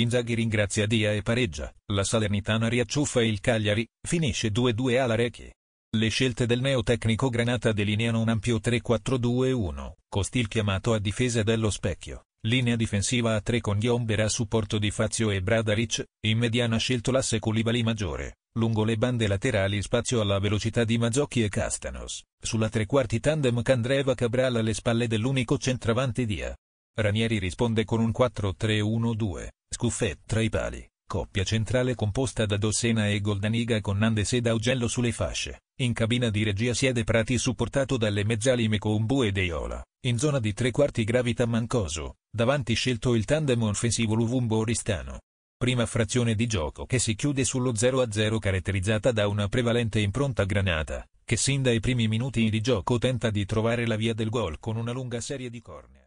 Inzaghi ringrazia Dia e pareggia, la Salernitana riacciuffa il Cagliari, finisce 2-2 alla Recchi. Le scelte del neotecnico Granata delineano un ampio 3-4-2-1, Costil chiamato a difesa dello specchio, linea difensiva a 3 con Ghiomber a supporto di Fazio e Bradaric, in mediana scelto l'asse Culibali maggiore, lungo le bande laterali spazio alla velocità di Mazzocchi e Castanos, sulla tre quarti tandem Candreva Cabral alle spalle dell'unico centravanti Dia. Ranieri risponde con un 4-3-1-2, Scuffè tra i pali, coppia centrale composta da Dossena e Goldaniga con Nandes e Augello sulle fasce. In cabina di regia siede Prati supportato dalle mezzali Combu e Deiola. In zona di tre quarti gravita Mancoso, davanti scelto il tandem offensivo Luvumbo-Oristano. Prima frazione di gioco che si chiude sullo 0-0 caratterizzata da una prevalente impronta granata, che sin dai primi minuti di gioco tenta di trovare la via del gol con una lunga serie di corner.